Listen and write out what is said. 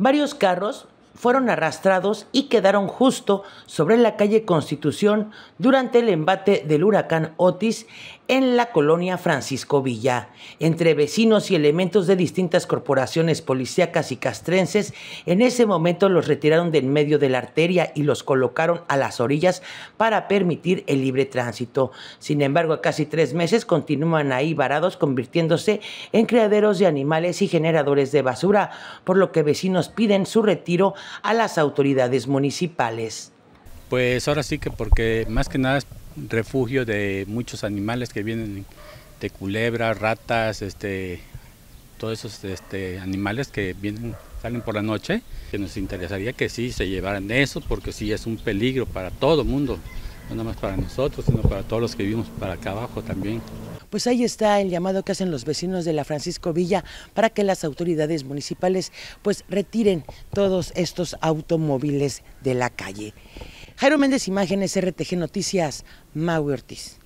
varios carros fueron arrastrados y quedaron justo sobre la calle Constitución durante el embate del huracán Otis en la colonia Francisco Villa. Entre vecinos y elementos de distintas corporaciones policíacas y castrenses, en ese momento los retiraron del medio de la arteria y los colocaron a las orillas para permitir el libre tránsito. Sin embargo, a casi tres meses continúan ahí varados, convirtiéndose en criaderos de animales y generadores de basura, por lo que vecinos piden su retiro a las autoridades municipales? Pues ahora sí que porque más que nada es refugio de muchos animales que vienen de culebras, ratas, este, todos esos este, animales que vienen, salen por la noche, que nos interesaría que sí se llevaran eso, porque sí es un peligro para todo el mundo, no nada más para nosotros, sino para todos los que vivimos para acá abajo también. Pues ahí está el llamado que hacen los vecinos de la Francisco Villa para que las autoridades municipales pues retiren todos estos automóviles de la calle. Jairo Méndez Imágenes, RTG Noticias, Mau Ortiz.